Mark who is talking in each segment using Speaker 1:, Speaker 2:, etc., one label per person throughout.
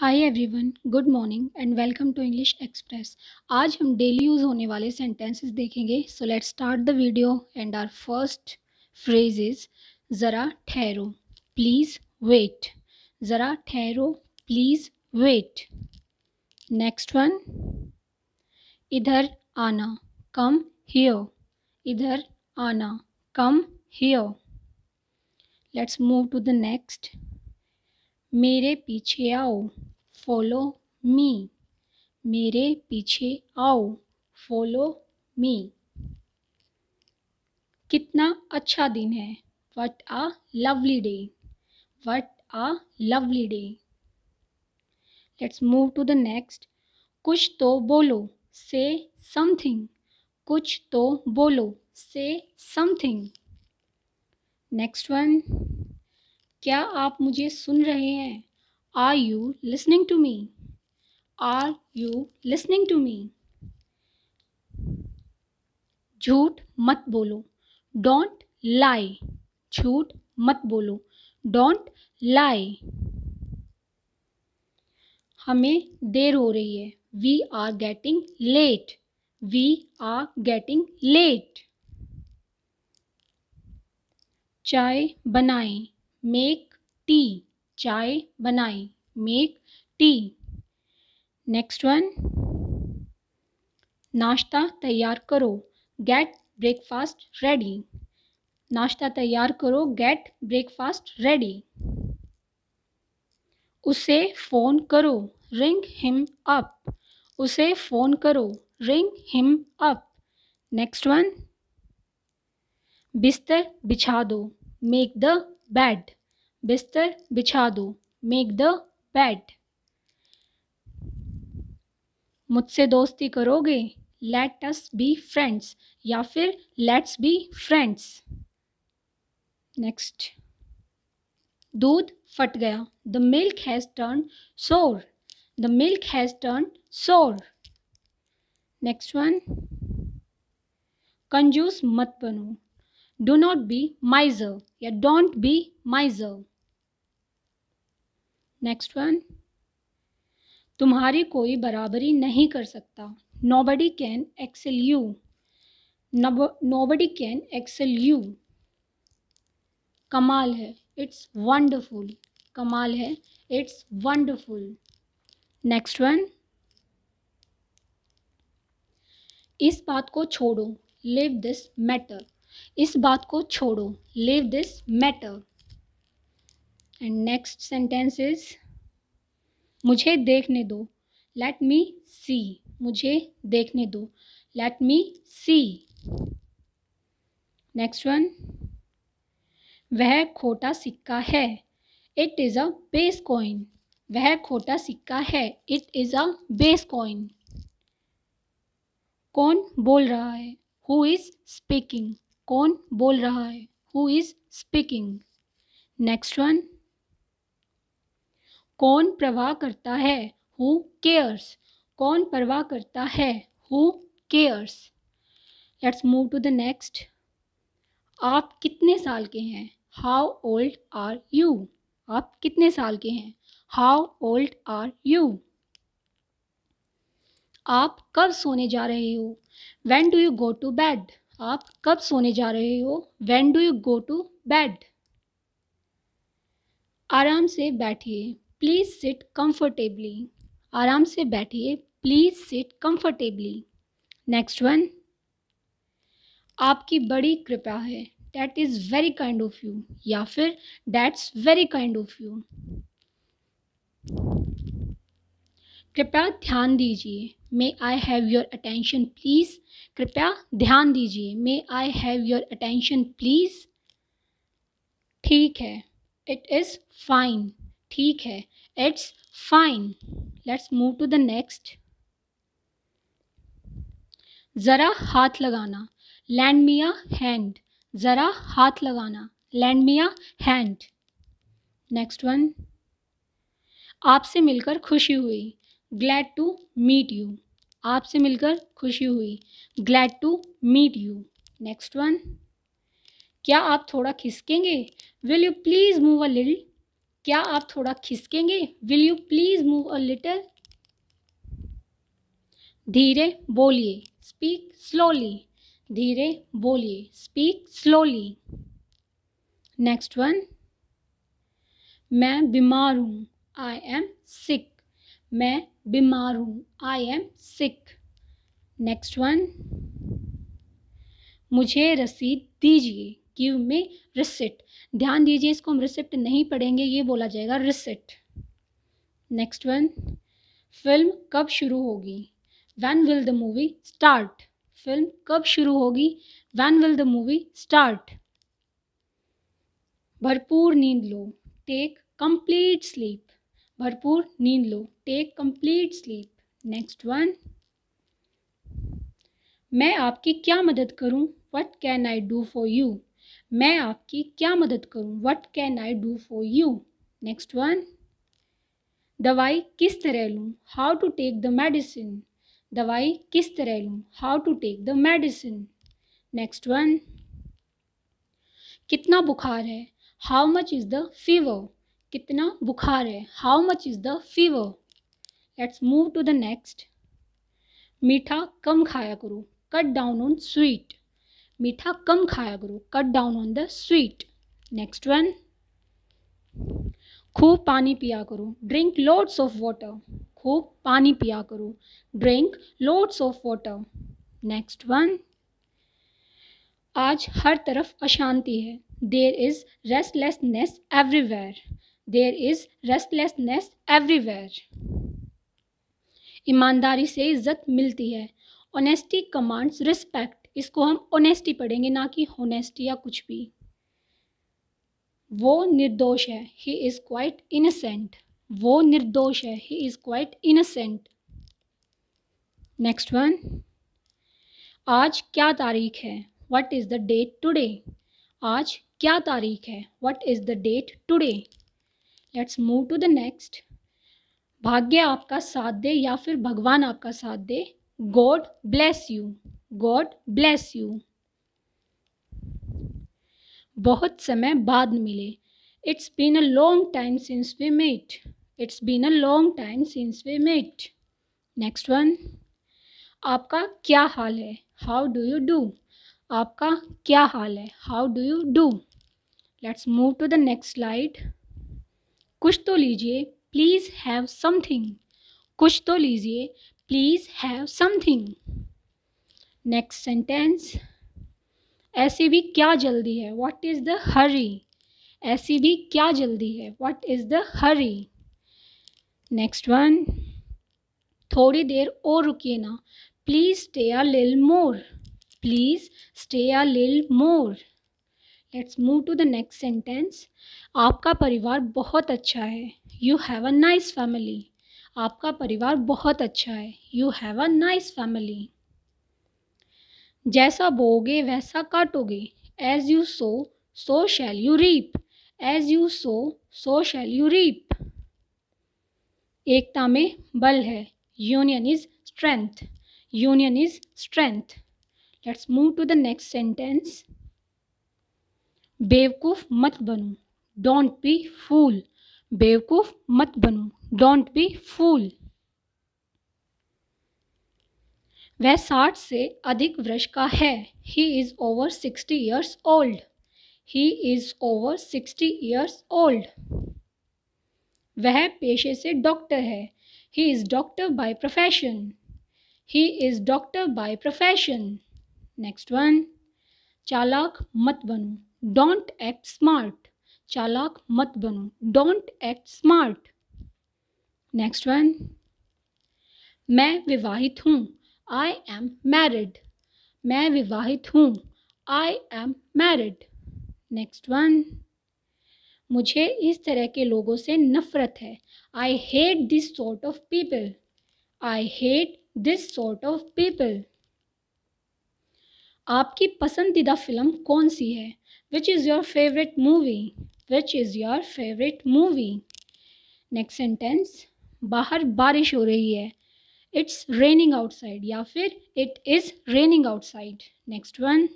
Speaker 1: Hi everyone good morning and welcome to English express आज हम daily use होने वाले सेंटेंसेस देखेंगे so let start the video and our first phrase is ज़रा ठहरो please wait ज़रा ठहरो प्लीज़ वेट नेक्स्ट वन इधर आना कम हियो इधर आना come here let's move to the next मेरे पीछे आओ फॉलो मी मेरे पीछे आओ फॉलो मी कितना अच्छा दिन है what a lovely day what a lovely day let's move to the next कुछ तो बोलो से समथिंग कुछ तो बोलो से समथिंग नेक्स्ट वन क्या आप मुझे सुन रहे हैं Are you listening to me? Are you listening to me? झूठ मत बोलो डोंट लाई झूठ मत बोलो डोंट लाई हमें देर हो रही है we are getting late we are getting late चाय बनाए मेक टी चाय बनाई मेक टी नेक्स्ट वन नाश्ता तैयार करो गेट ब्रेकफास्ट रेडी नाश्ता तैयार करो गेट ब्रेकफास्ट रेडी उसे फ़ोन करो रिंग हिम अप उसे फ़ोन करो ring him up next one बिस्तर बिछा दो मेक द बेड बिस्तर बिछा दो मेक द बेड मुझसे दोस्ती करोगे लेट अस बी फ्रेंड्स या फिर लेट्स बी फ्रेंड्स नेक्स्ट दूध फट गया the milk has turn sour the milk has turn sour next one कंजूस मत बनो डो नॉट बी माइजर या don't be miser next one तुम्हारी कोई बराबरी नहीं कर सकता nobody can excel you nobody can excel you कमाल है इट्स वंडरफुल कमाल है इट्स वंडरफुल नेक्स्ट वन इस बात को छोड़ो लिव दिस मैटर इस बात को छोड़ो leave this matter and next sentence is मुझे देखने दो लेट मी सी मुझे देखने दो let me see next one वह खोटा सिक्का है it is a base coin वह खोटा सिक्का है it is a base coin कौन बोल रहा है हु इज़ स्पीकिंग कौन बोल रहा है who is speaking next one कौन प्रवाह करता है हु केयर्स कौन परवाह करता है who cares let's move to the next आप कितने साल के हैं हाउ ओल्ड आर यू आप कितने साल के हैं हाउ ओल्ड आर यू आप कब सोने जा रहे हो when do you go to bed आप कब सोने जा रहे हो when do you go to bed आराम से बैठिए प्लीज़ सिट कंफर्टेबली आराम से बैठिए please sit comfortably next one आपकी बड़ी कृपा है that is very kind of you या फिर that's very kind of you कृपया ध्यान दीजिए may I have your attention please कृपया ध्यान दीजिए may I have your attention please ठीक है इट इज़ फाइन ठीक है it's fine let's move to the next ज़रा हाथ लगाना लैंड मिया हैंड ज़रा हाथ लगाना lend me a hand next one आपसे मिलकर खुशी हुई ग्लैड टू मीट यू आपसे मिलकर खुशी हुई glad to meet you next one क्या आप थोड़ा खिसकेंगे will you please move a लिल क्या आप थोड़ा खिसकेंगे will you please move a little धीरे बोलिए स्पीक स्लोली धीरे बोलिए स्पीक स्लोली नेक्स्ट वन मैं बीमार हूँ आई एम सिक मैं बीमार हूँ I am sick next one मुझे रसीद दीजिए गिव में रिसिट ध्यान दीजिए इसको हम रिसिप्ट नहीं पढ़ेंगे ये बोला जाएगा रिसिट नेक्स्ट वन फिल्म कब शुरू होगी when will the movie start film कब शुरू होगी when will the movie start भरपूर नींद लो टेक कंप्लीट स्लीप भरपूर नींद लो take complete sleep next one मैं आपकी क्या मदद करूं what can I do for you मैं आपकी क्या मदद करूं what can I do for you next one दवाई किस तरह लूँ how to take the medicine दवाई किस तरह लूँ how to take the medicine next one कितना बुखार है how much is the fever कितना बुखार है how much is the fever let's move to the next मीठा कम खाया करो कट डाउन ऑन स्वीट मीठा कम खाया करो cut down on the sweet next one खूब पानी पिया करो ड्रिंक लोड्स ऑफ वाटर खूब पानी पिया करो drink loads of water next one आज हर तरफ अशांति है there is restlessness everywhere there is restlessness everywhere ईमानदारी से इज्जत मिलती है ऑनेस्टी कमांड्स रिस्पेक्ट इसको हम ओनेस्टी पढ़ेंगे ना कि होनेस्टी या कुछ भी वो निर्दोष है ही इज़ क्वाइट इनसेंट वो निर्दोष है he is quite innocent next one आज क्या तारीख है what is the date today आज क्या तारीख है what is the date today let's move to the next भाग्य आपका साथ दे या फिर भगवान आपका साथ दे God bless you God bless you बहुत समय बाद मिले it's been a long time since we met it's been a long time since we met next one आपका क्या हाल है हाउ डू यू डू आपका क्या हाल है how do you do let's move to the next slide कुछ तो लीजिए प्लीज़ हैव समथिंग कुछ तो लीजिए please have something next sentence ऐसी भी क्या जल्दी है वॉट इज़ द हरी ऐसी भी क्या जल्दी है what is the hurry next one थोड़ी देर और रुकिए ना प्लीज़ स्टे अ लिल मोर प्लीज़ स्टे आ लिल more let's move to the next sentence आपका परिवार बहुत अच्छा है you have a nice family आपका परिवार बहुत अच्छा है you have a nice family जैसा बोगे वैसा काटोगे as you sow so shall you reap as you sow so shall you reap एकता में बल है union is strength union is strength let's move to the next sentence बेवकूफ मत बनू डोंट बी फूल बेवकूफ मत बनू डोंट बी फूल वह साठ से अधिक वर्ष का है he is over sixty years old he is over sixty years old वह पेशे से डॉक्टर है he is doctor by profession he is doctor by profession next one चालाक मत बनो डोंट एक्ट स्मार्ट चालाक मत बनो don't act smart next one मैं विवाहित हूँ आई एम मैरिड मैं विवाहित हूँ I am married next one मुझे इस तरह के लोगों से नफ़रत है आई hate this sort of people I hate this sort of people आपकी पसंदीदा फिल्म कौन सी है which is your favourite movie which is your favourite movie next sentence बाहर बारिश हो रही है इट्स रेनिंग आउटसाइड या फिर it is raining outside next one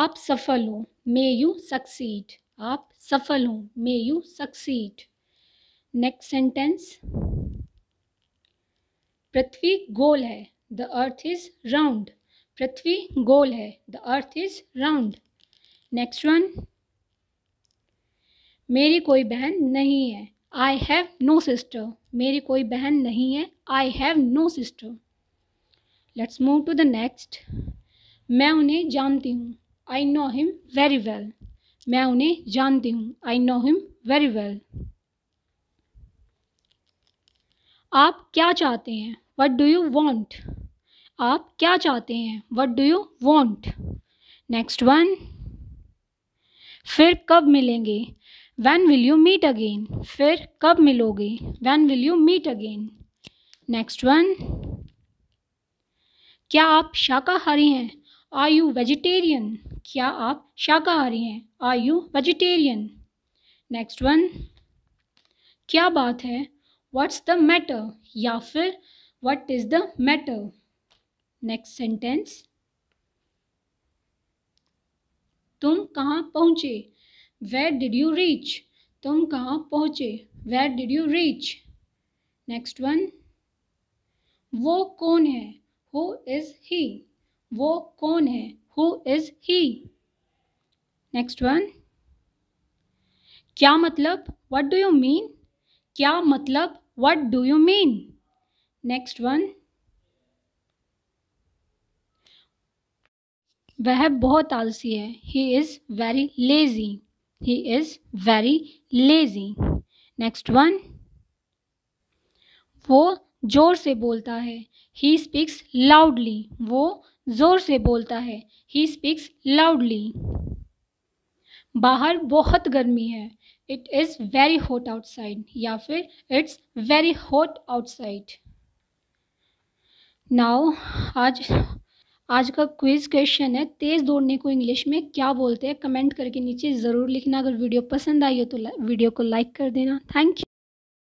Speaker 1: आप सफल हो मे यू सक्सीड आप सफल हो may you succeed next sentence पृथ्वी गोल है द अर्थ इज राउंड पृथ्वी गोल है the earth is round next one मेरी कोई बहन नहीं है आई हैव नो सिस्टर मेरी कोई बहन नहीं है I have no sister let's move to the next मैं उन्हें जानती हूँ I know him very well मैं उन्हें जानती हूँ I know him very well आप क्या चाहते हैं वट डू यू वॉन्ट आप क्या चाहते हैं what do you want next one फिर कब मिलेंगे when will you meet again फिर कब मिलोगे when will you meet again next one क्या आप शाकाहारी हैं आर यू वेजिटेरियन क्या आप शाकाहारी हैं are you vegetarian next one क्या बात है व्हाट्स द मैटर या फिर what is the matter next sentence तुम कहाँ पहुँचे वेर डिड यू रीच तुम कहाँ पहुँचे where did you reach next one वो कौन है हु इज़ ही वो कौन है who is he next one क्या मतलब वट डू यू मीन क्या मतलब what do you mean next one वह बहुत आलसी है he is very lazy he is very lazy next one वो जोर से बोलता है ही स्पीक्स लाउडली वो जोर से बोलता है ही स्पीक्स लाउडली बाहर बहुत गर्मी है it is very hot outside या फिर it's very hot outside now आज आज का क्विज क्वेश्चन है तेज़ दौड़ने को इंग्लिश में क्या बोलते हैं कमेंट करके नीचे ज़रूर लिखना अगर वीडियो पसंद आई हो तो वीडियो को लाइक कर देना थैंक यू